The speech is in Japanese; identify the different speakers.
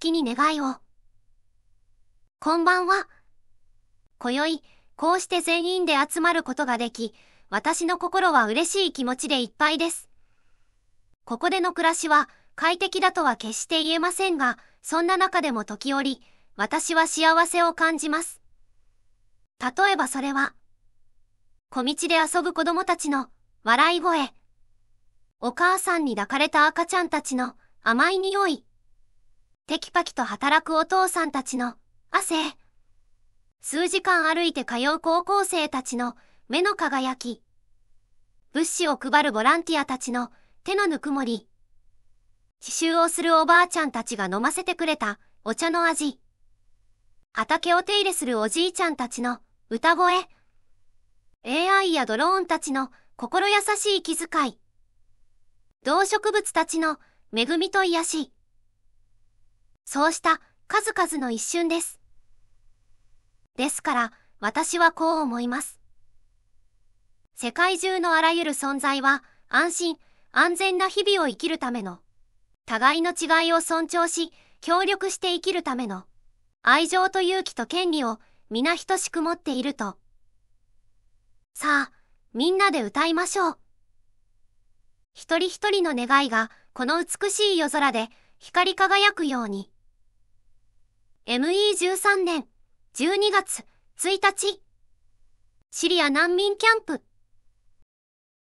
Speaker 1: 月に願いを。こんばんは。今宵、こうして全員で集まることができ、私の心は嬉しい気持ちでいっぱいです。ここでの暮らしは快適だとは決して言えませんが、そんな中でも時折、私は幸せを感じます。例えばそれは、小道で遊ぶ子供たちの笑い声、お母さんに抱かれた赤ちゃんたちの甘い匂い、テキパキと働くお父さんたちの汗。数時間歩いて通う高校生たちの目の輝き。物資を配るボランティアたちの手のぬくもり。刺繍をするおばあちゃんたちが飲ませてくれたお茶の味。畑を手入れするおじいちゃんたちの歌声。AI やドローンたちの心優しい気遣い。動植物たちの恵みと癒し。そうした数々の一瞬です。ですから、私はこう思います。世界中のあらゆる存在は、安心、安全な日々を生きるための、互いの違いを尊重し、協力して生きるための、愛情と勇気と権利を皆等しく持っていると。さあ、みんなで歌いましょう。一人一人の願いが、この美しい夜空で光り輝くように。ME13 年12月1日シリア難民キャンプ